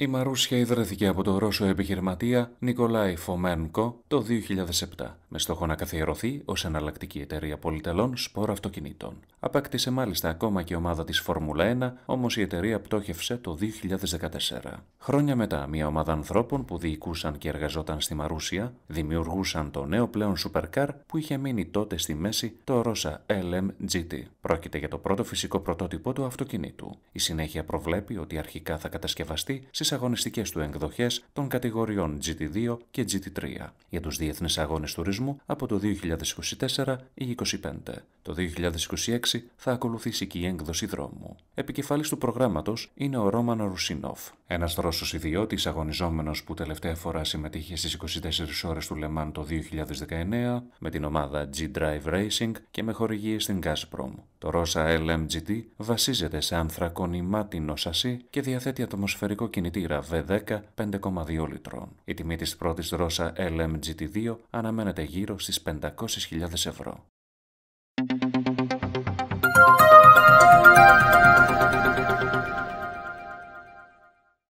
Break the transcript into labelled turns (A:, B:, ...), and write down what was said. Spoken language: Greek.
A: Η Μαρούσια ιδρύθηκε από τον Ρώσο επιχειρηματία Νικολάη Φομένκο το 2007, με στόχο να καθιερωθεί ως εναλλακτική εταιρεία πολυτελών σπόρων αυτοκινήτων. Απέκτησε μάλιστα ακόμα και ομάδα της Φόρμουλα 1, όμως η εταιρεία πτώχευσε το 2014. Χρόνια μετά, μια ομάδα ανθρώπων που διοικούσαν και εργαζόταν στη Μαρούσια δημιουργούσαν το νέο πλέον supercar που είχε μείνει τότε στη μέση το Ρώσα LMGT. Πρόκειται για το πρώτο φυσικό πρωτότυπο του αυτοκινήτου. Η συνέχεια προβλέπει ότι αρχικά θα κατασκευαστεί στις αγωνιστικές του εκδοχές των κατηγοριών GT2 και GT3 για τους διεθνείς αγώνες τουρισμού από το 2024 ή 2025. Το 2026 θα ακολουθήσει και η έκδοση δρόμου. Επικεφαλή του προγράμματος είναι ο Ρόμαν Ρουσινόφ, ένας Ρώσος ιδιώτης αγωνιζόμενος που τελευταία φορά συμμετείχε στις 24 ώρες του Λεμάν το 2019 με την ομάδα G-Drive Racing και με χορηγίες στην Gazprom. Το Rosa LMGT βασίζεται σε ανθρακονημάτινο σασί και διαθέτει ατμοσφαιρικό κινητήρα V10 5,2 λιτρών. Η τιμή της πρώτης Rosa LMGT2 αναμένεται γύρω στις 500.000 ευρώ.